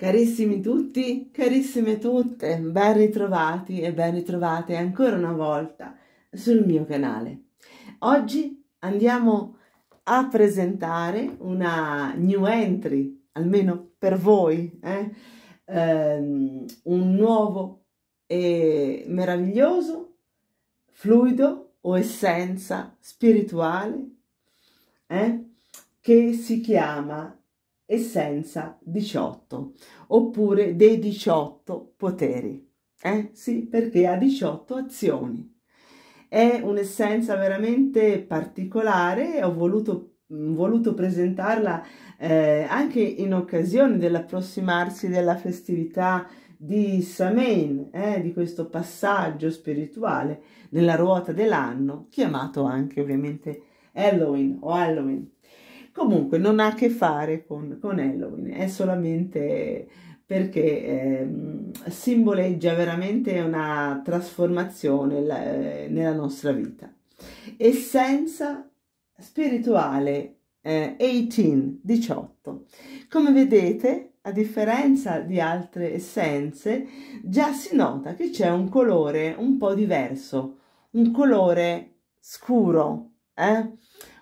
Carissimi tutti, carissime tutte, ben ritrovati e ben ritrovate ancora una volta sul mio canale. Oggi andiamo a presentare una new entry, almeno per voi, eh? um, un nuovo e meraviglioso fluido o essenza spirituale eh? che si chiama e senza 18, oppure dei 18 poteri. Eh sì, perché ha 18 azioni. È un'essenza veramente particolare, ho voluto, voluto presentarla eh, anche in occasione dell'approssimarsi della festività di Samain, eh, di questo passaggio spirituale nella ruota dell'anno, chiamato anche ovviamente Halloween o Halloween. Comunque non ha a che fare con, con Halloween, è solamente perché eh, simboleggia veramente una trasformazione la, eh, nella nostra vita. Essenza spirituale eh, 18, 18. Come vedete, a differenza di altre essenze, già si nota che c'è un colore un po' diverso, un colore scuro, eh?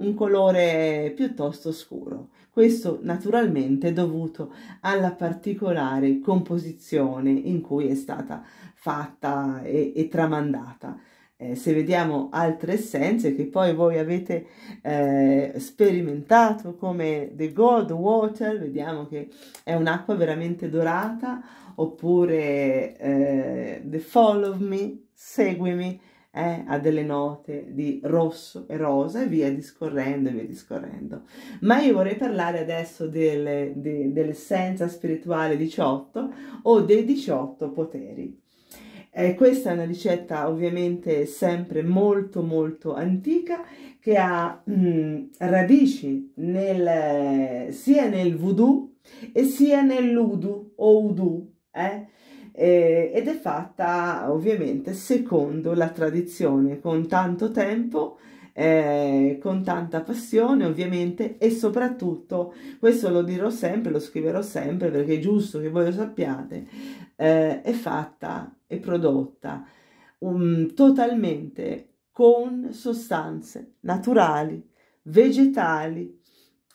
un colore piuttosto scuro. Questo naturalmente è dovuto alla particolare composizione in cui è stata fatta e, e tramandata. Eh, se vediamo altre essenze che poi voi avete eh, sperimentato come The Gold Water, vediamo che è un'acqua veramente dorata, oppure eh, The Follow Me, Seguimi, eh, ha delle note di rosso e rosa e via discorrendo e via discorrendo. Ma io vorrei parlare adesso del, de, dell'essenza spirituale 18 o dei 18 poteri. Eh, questa è una ricetta ovviamente sempre molto molto antica che ha mh, mm, radici nel, sia nel voodoo e sia nell'udu o udu. Eh? eh, ed è fatta ovviamente secondo la tradizione, con tanto tempo, eh, con tanta passione ovviamente e soprattutto, questo lo dirò sempre, lo scriverò sempre perché è giusto che voi lo sappiate, eh, è fatta e prodotta um, totalmente con sostanze naturali, vegetali,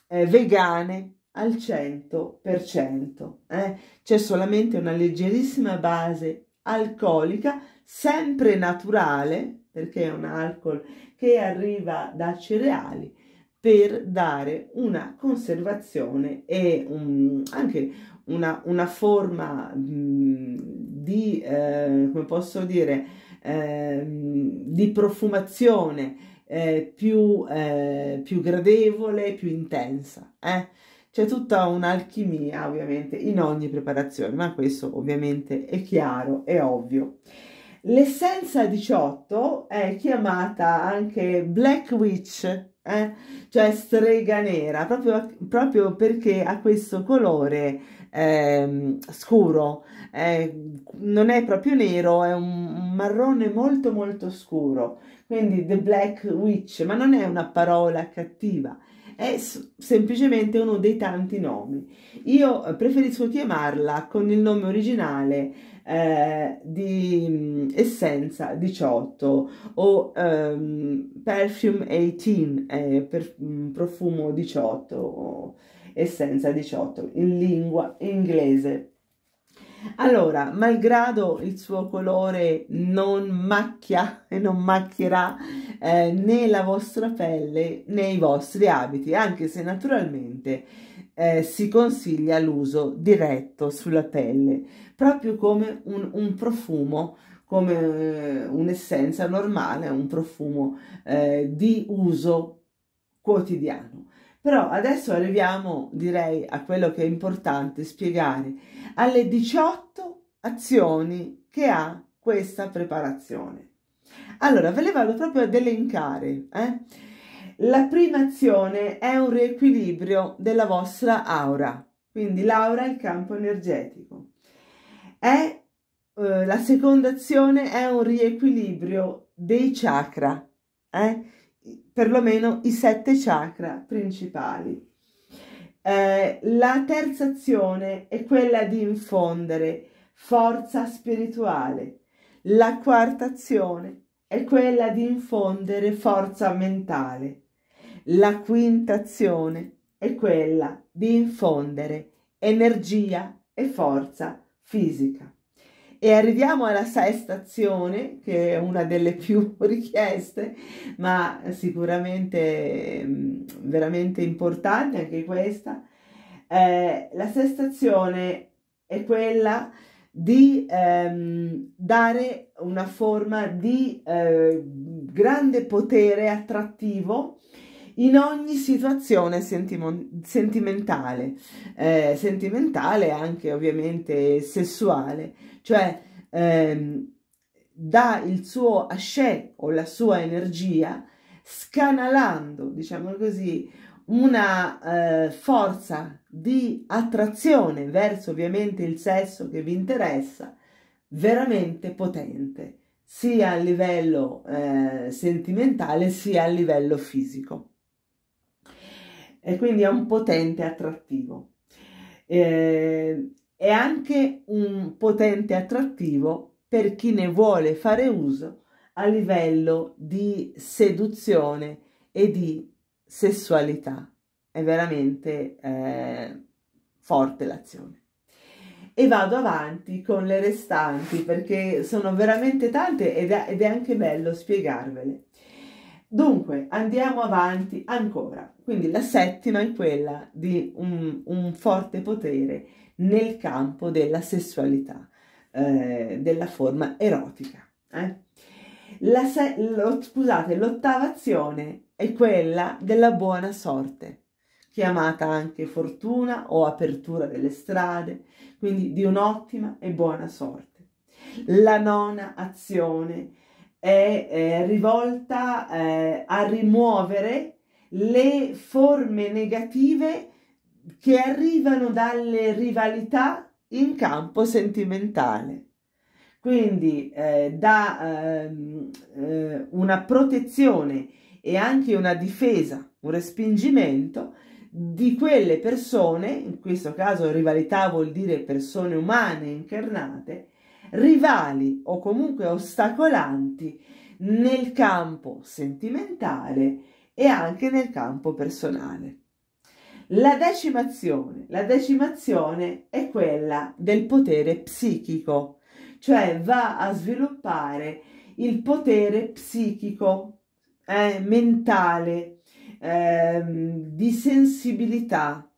eh, vegane, al 100%. Eh? C'è solamente una leggerissima base alcolica, sempre naturale, perché è un alcol che arriva da cereali, per dare una conservazione e un, anche una, una forma mh, di, eh, come posso dire, eh, di profumazione eh, più, eh, più, gradevole, più intensa. Eh. C'è tutta un'alchimia ovviamente in ogni preparazione, ma questo ovviamente è chiaro, è ovvio. L'essenza 18 è chiamata anche Black Witch, eh? cioè strega nera, proprio, proprio, perché ha questo colore eh, scuro, eh, non è proprio nero, è un marrone molto molto scuro, quindi The Black Witch, ma non è una parola cattiva, è semplicemente uno dei tanti nomi. Io eh, preferisco chiamarla con il nome originale eh, di mm, Essenza 18 o ehm, Perfume 18, eh, per, mm, Profumo 18 o Essenza 18 in lingua inglese. Allora, malgrado il suo colore non macchia e non macchierà eh, né la vostra pelle né i vostri abiti, anche se naturalmente eh, si consiglia l'uso diretto sulla pelle, proprio come un, un profumo come eh, un'essenza normale, un profumo eh, di uso quotidiano. Però adesso arriviamo, direi, a quello che è importante spiegare, alle 18 azioni che ha questa preparazione. Allora, ve le vado proprio ad elencare. Eh? La prima azione è un riequilibrio della vostra aura, quindi l'aura è il campo energetico. È, eh, la seconda azione è un riequilibrio dei chakra. Eh? perlomeno i sette chakra principali. Eh, la terza azione è quella di infondere forza spirituale. La quarta azione è quella di infondere forza mentale. La quinta azione è quella di infondere energia e forza fisica e arriviamo alla sesta azione, che è una delle più richieste, ma sicuramente mm, veramente importante anche questa. Eh, la sesta azione è quella di ehm, dare una forma di eh, grande potere attrattivo in ogni situazione sentimentale, eh, sentimentale anche ovviamente sessuale, cioè ehm, dà il suo ascè o la sua energia scanalando, diciamo così, una eh, forza di attrazione verso ovviamente il sesso che vi interessa veramente potente sia a livello eh, sentimentale sia a livello fisico e quindi è un potente attrattivo. Eh, è anche un potente attrattivo per chi ne vuole fare uso a livello di seduzione e di sessualità. È veramente eh, forte l'azione. E vado avanti con le restanti perché sono veramente tante ed è, ed è anche bello spiegarvele. Dunque, andiamo avanti ancora. Quindi la settima è quella di un, un forte potere nel campo della sessualità, eh, della forma erotica. Eh. La se- lo, scusate, l'ottava azione è quella della buona sorte, chiamata anche fortuna o apertura delle strade, quindi di un'ottima e buona sorte. La nona azione è eh, rivolta eh, a rimuovere le forme negative che arrivano dalle rivalità in campo sentimentale. Quindi eh, da ehm, eh, una protezione e anche una difesa, un respingimento di quelle persone, in questo caso rivalità vuol dire persone umane incarnate, rivali o comunque ostacolanti nel campo sentimentale e anche nel campo personale. La decimazione. La decimazione è quella del potere psichico, cioè va a sviluppare il potere psichico, eh, mentale, eh, di sensibilità,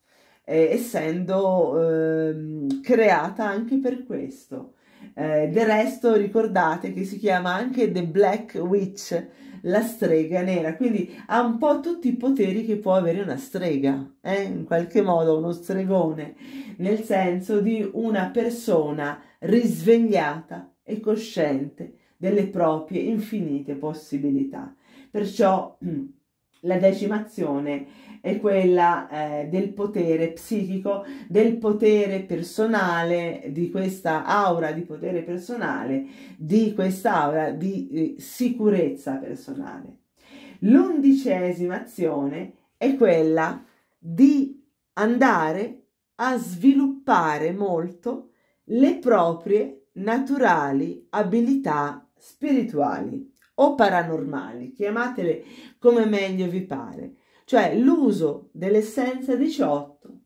eh, essendo ehm, creata anche per questo. Eh, del resto ricordate che si chiama anche The Black Witch, la strega nera, quindi ha un po' tutti i poteri che può avere una strega, eh? in qualche modo uno stregone, nel senso di una persona risvegliata e cosciente delle proprie infinite possibilità. Perciò la decimazione è quella eh, del potere psichico, del potere personale, di questa aura di potere personale, di questa aura di eh, sicurezza personale. L'undicesima azione è quella di andare a sviluppare molto le proprie naturali abilità spirituali o paranormali, chiamatele come meglio vi pare cioè l'uso dell'essenza 18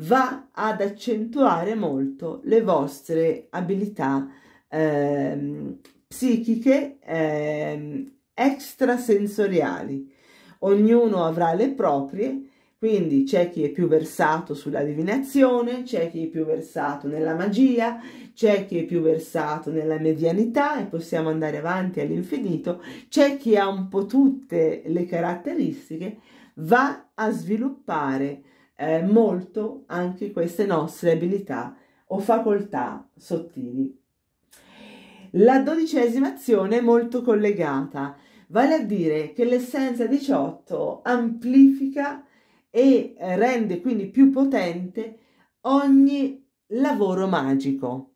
va ad accentuare molto le vostre abilità eh, psichiche eh, extrasensoriali. Ognuno avrà le proprie, quindi c'è chi è più versato sulla divinazione, c'è chi è più versato nella magia, c'è chi è più versato nella medianità e possiamo andare avanti all'infinito, c'è chi ha un po' tutte le caratteristiche, va a sviluppare eh, molto anche queste nostre abilità o facoltà sottili. La dodicesima azione è molto collegata, vale a dire che l'essenza 18 amplifica e rende quindi più potente ogni lavoro magico,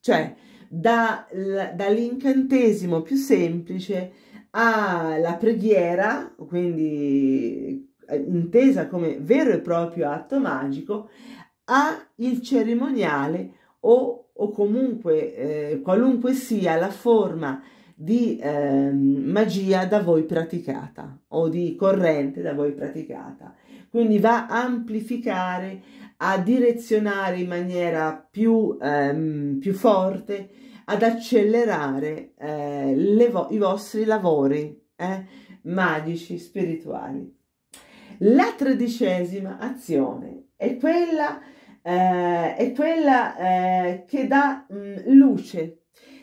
cioè da, dall'incantesimo più semplice alla preghiera, quindi eh, intesa come vero e proprio atto magico, al cerimoniale o, o comunque eh, qualunque sia la forma di eh, magia da voi praticata o di corrente da voi praticata. Quindi va a amplificare, a direzionare in maniera più, ehm, più forte ad accelerare eh, vo i vostri lavori eh, magici, spirituali. La tredicesima azione è quella, eh, è quella eh, che dà mh, mm, luce,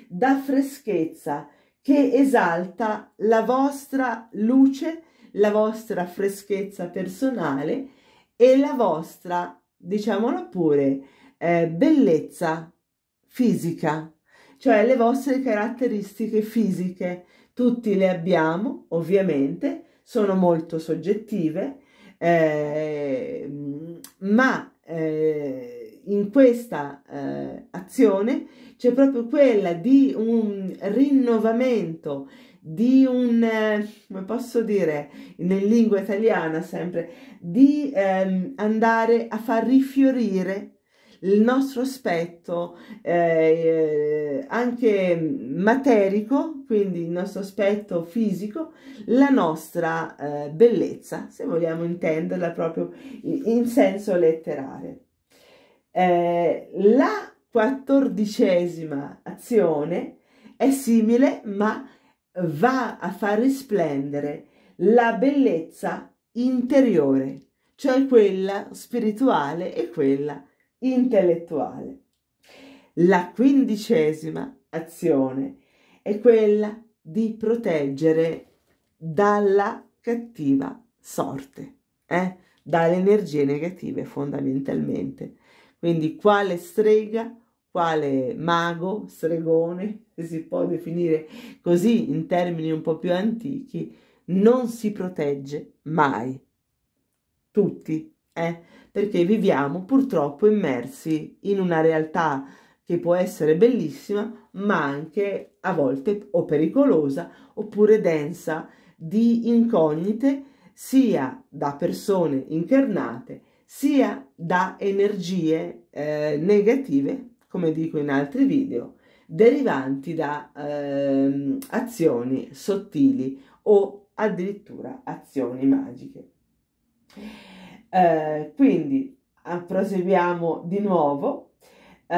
dà freschezza, che esalta la vostra luce, la vostra freschezza personale e la vostra, diciamolo pure, eh, bellezza fisica cioè le vostre caratteristiche fisiche. Tutti le abbiamo, ovviamente, sono molto soggettive, eh, ma eh, in questa eh, azione c'è proprio quella di un rinnovamento, di un, come posso dire in lingua italiana sempre, di ehm, andare a far rifiorire il nostro aspetto eh, anche materico, quindi il nostro aspetto fisico, la nostra eh, bellezza, se vogliamo intenderla proprio in, in senso letterale. Eh, la quattordicesima azione è simile ma va a far risplendere la bellezza interiore, cioè quella spirituale e quella intellettuale. La quindicesima azione è quella di proteggere dalla cattiva sorte, eh? dalle energie negative fondamentalmente. Quindi quale strega, quale mago, stregone, se si può definire così in termini un po' più antichi, non si protegge mai. Tutti eh? perché viviamo purtroppo immersi in una realtà che può essere bellissima, ma anche a volte o pericolosa oppure densa di incognite sia da persone incarnate sia da energie eh, negative, come dico in altri video, derivanti da eh, azioni sottili o addirittura azioni magiche. Eh, quindi ah, proseguiamo di nuovo, eh,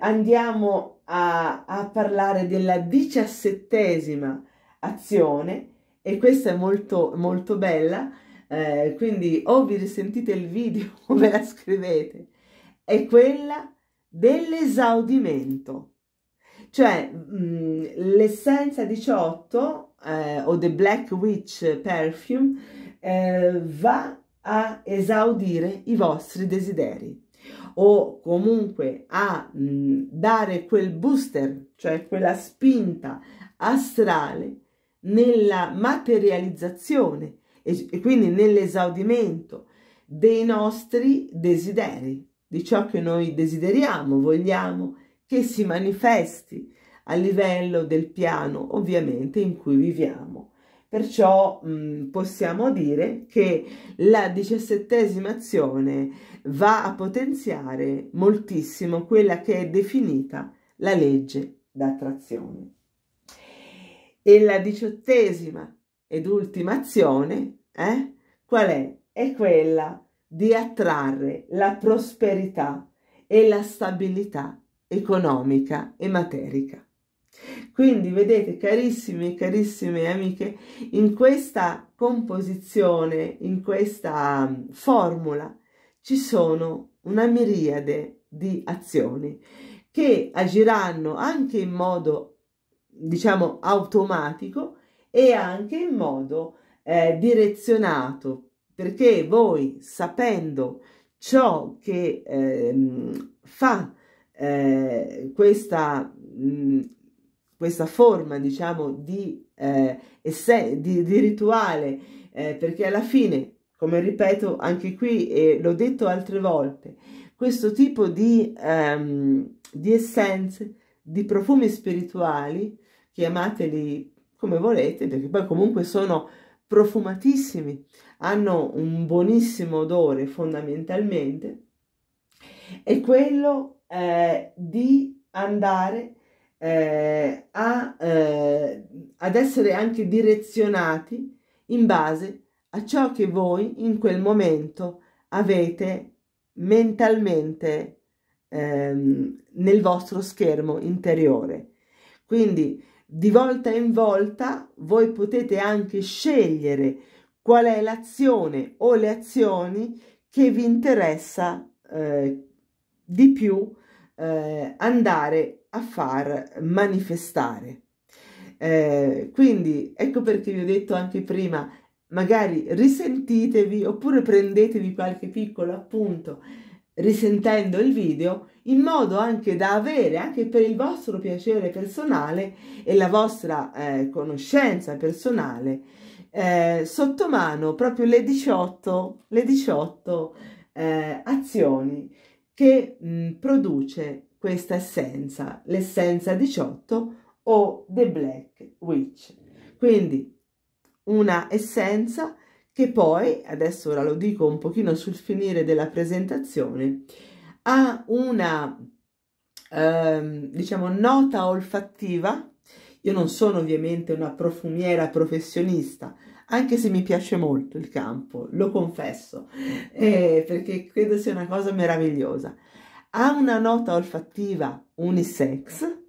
andiamo a, a parlare della diciassettesima azione e questa è molto molto bella, eh, quindi o vi risentite il video o ve la scrivete, è quella dell'esaudimento. Cioè mm, l'essenza 18 eh, o The Black Witch Perfume eh, va a esaudire i vostri desideri o comunque a mh, dare quel booster, cioè quella spinta astrale nella materializzazione e, e quindi nell'esaudimento dei nostri desideri, di ciò che noi desideriamo, vogliamo che si manifesti a livello del piano ovviamente in cui viviamo. Perciò mh, possiamo dire che la diciassettesima azione va a potenziare moltissimo quella che è definita la legge d'attrazione. E la diciottesima ed ultima azione, eh, qual è? È quella di attrarre la prosperità e la stabilità economica e materica. Quindi vedete carissime e carissime amiche, in questa composizione, in questa mm, formula, ci sono una miriade di azioni che agiranno anche in modo, diciamo, automatico e anche in modo eh, direzionato, perché voi sapendo ciò che eh, fa eh, questa mm, questa forma, diciamo, di, eh, di, di rituale, eh, perché alla fine, come ripeto anche qui e l'ho detto altre volte, questo tipo di, ehm, di essenze, di profumi spirituali, chiamateli come volete, perché poi comunque sono profumatissimi, hanno un buonissimo odore fondamentalmente, è quello eh, di andare eh, a, eh, ad essere anche direzionati in base a ciò che voi in quel momento avete mentalmente ehm, nel vostro schermo interiore. Quindi di volta in volta voi potete anche scegliere qual è l'azione o le azioni che vi interessa eh, di più eh, andare a far manifestare. Eh, quindi ecco perché vi ho detto anche prima, magari risentitevi oppure prendetevi qualche piccolo appunto risentendo il video in modo anche da avere anche per il vostro piacere personale e la vostra eh, conoscenza personale eh, sotto mano proprio le 18, le 18 eh, azioni che mh, produce questa essenza, l'essenza 18 o The Black Witch. Quindi una essenza che poi, adesso ora lo dico un pochino sul finire della presentazione, ha una, ehm, diciamo, nota olfattiva. Io non sono ovviamente una profumiera professionista, anche se mi piace molto il campo, lo confesso, eh, perché credo sia una cosa meravigliosa ha una nota olfattiva unisex,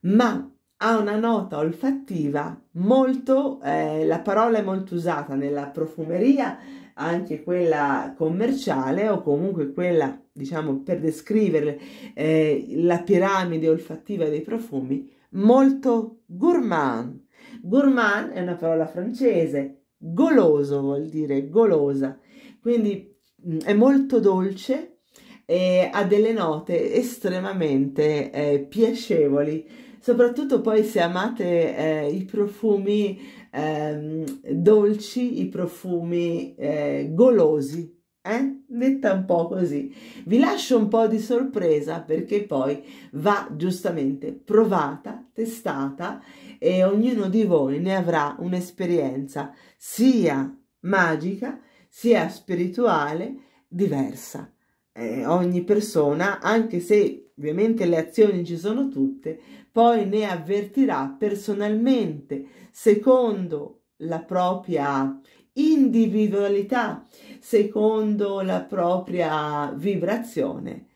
ma ha una nota olfattiva molto, eh, la parola è molto usata nella profumeria, anche quella commerciale o comunque quella, diciamo, per descrivere eh, la piramide olfattiva dei profumi, molto gourmand. Gourmand è una parola francese, goloso vuol dire golosa, quindi mh, mm, è molto dolce, e ha delle note estremamente eh, piacevoli, soprattutto poi se amate eh, i profumi ehm, dolci, i profumi eh, golosi. Eh? Detta un po' così. Vi lascio un po' di sorpresa perché poi va giustamente provata, testata e ognuno di voi ne avrà un'esperienza sia magica sia spirituale diversa eh, ogni persona, anche se ovviamente le azioni ci sono tutte, poi ne avvertirà personalmente, secondo la propria individualità, secondo la propria vibrazione,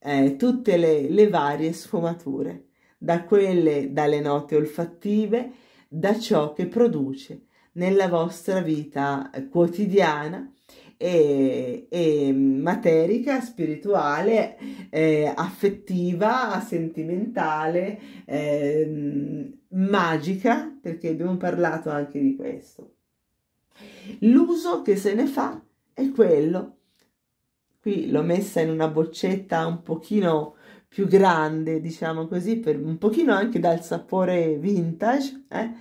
eh, tutte le, le varie sfumature, da quelle dalle note olfattive, da ciò che produce, nella vostra vita eh, quotidiana e, e mm, materica, spirituale, eh, affettiva, sentimentale, eh, magica, perché abbiamo parlato anche di questo. L'uso che se ne fa è quello. Qui l'ho messa in una boccetta un pochino più grande, diciamo così, per un pochino anche dal sapore vintage, eh?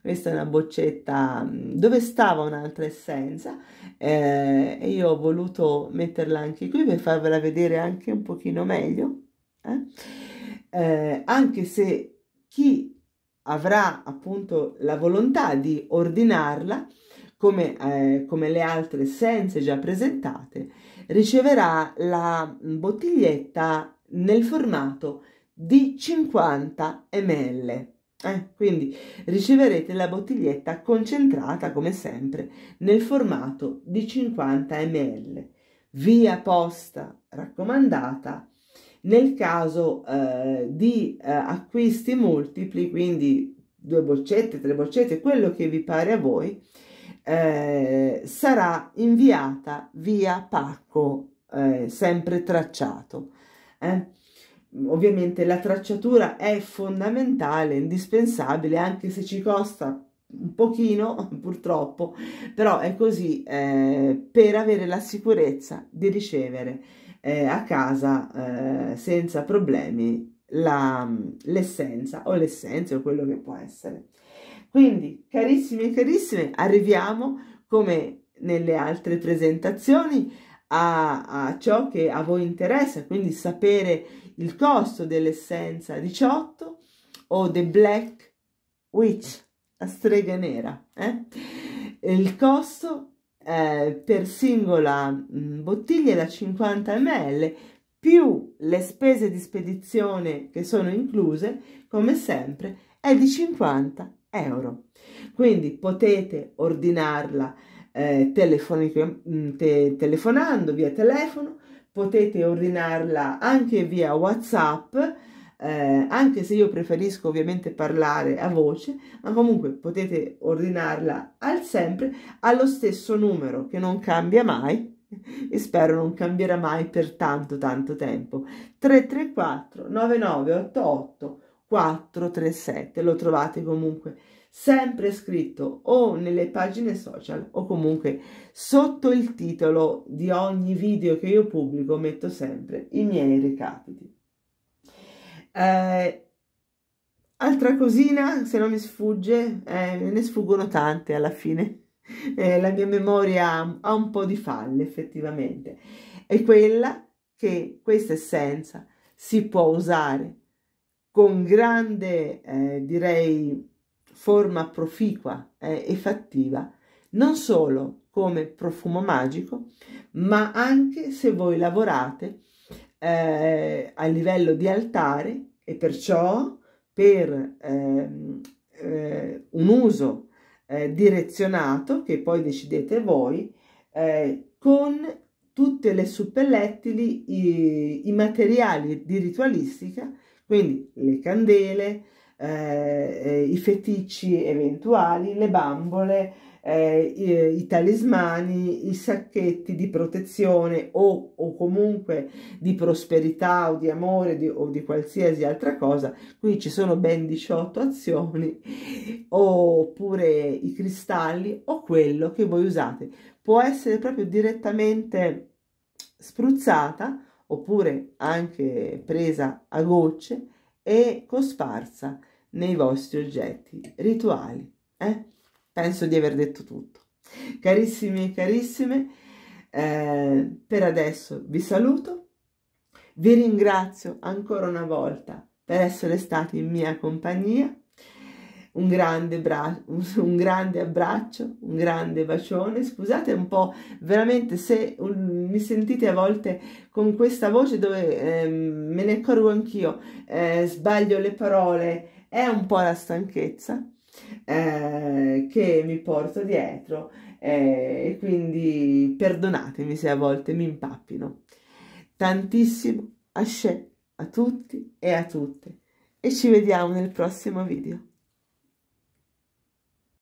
questa è una boccetta mm, dove stava un'altra essenza eh, e io ho voluto metterla anche qui per farvela vedere anche un pochino meglio eh? Eh, anche se chi avrà appunto la volontà di ordinarla come, eh, come le altre essenze già presentate riceverà la bottiglietta nel formato di 50 ml eh, quindi riceverete la bottiglietta concentrata come sempre nel formato di 50 ml via posta raccomandata nel caso eh, di eh, acquisti multipli quindi due boccette tre boccette quello che vi pare a voi eh, sarà inviata via pacco eh, sempre tracciato eh. Ovviamente la tracciatura è fondamentale, indispensabile, anche se ci costa un pochino purtroppo, però è così eh, per avere la sicurezza di ricevere eh, a casa eh, senza problemi l'essenza o l'essenza o quello che può essere. Quindi, carissime e carissime, arriviamo come nelle altre presentazioni a, a ciò che a voi interessa, quindi sapere il costo dell'essenza 18 o The Black Witch, la strega nera. Eh? Il costo eh, per singola mh, mm, bottiglia è da 50 ml più le spese di spedizione che sono incluse, come sempre, è di 50 euro. Quindi potete ordinarla eh, mm, te, telefonando via telefono potete ordinarla anche via WhatsApp, eh, anche se io preferisco ovviamente parlare a voce, ma comunque potete ordinarla al sempre allo stesso numero che non cambia mai e spero non cambierà mai per tanto tanto tempo 334 9988 437 lo trovate comunque sempre scritto o nelle pagine social o comunque sotto il titolo di ogni video che io pubblico metto sempre i miei recapiti. Eh, altra cosina, se non mi sfugge, eh, ne sfuggono tante alla fine. Eh, la mia memoria ha un po' di falle effettivamente, è quella che questa essenza si può usare con grande, eh, direi, forma proficua eh, e fattiva, non solo come profumo magico, ma anche se voi lavorate eh, a livello di altare e perciò per ehm, eh, un uso eh, direzionato che poi decidete voi eh, con tutte le suppellettili, i, i materiali di ritualistica, quindi le candele, eh, eh, i feticci eventuali, le bambole, eh, i, eh, i, talismani, i sacchetti di protezione o, o comunque di prosperità o di amore di, o di qualsiasi altra cosa. Qui ci sono ben 18 azioni oppure i cristalli o quello che voi usate. Può essere proprio direttamente spruzzata oppure anche presa a gocce e cosparsa nei vostri oggetti rituali. Eh? Penso di aver detto tutto. Carissimi e carissime, eh, per adesso vi saluto, vi ringrazio ancora una volta per essere stati in mia compagnia. Un grande, un grande, abbraccio, un grande bacione. Scusate un po', veramente se un, mi sentite a volte con questa voce dove ehm, me ne accorgo anch'io, eh, sbaglio le parole, è un po' la stanchezza eh, che mi porto dietro eh, e quindi perdonatemi se a volte mi impappino. Tantissimo asce a tutti e a tutte e ci vediamo nel prossimo video.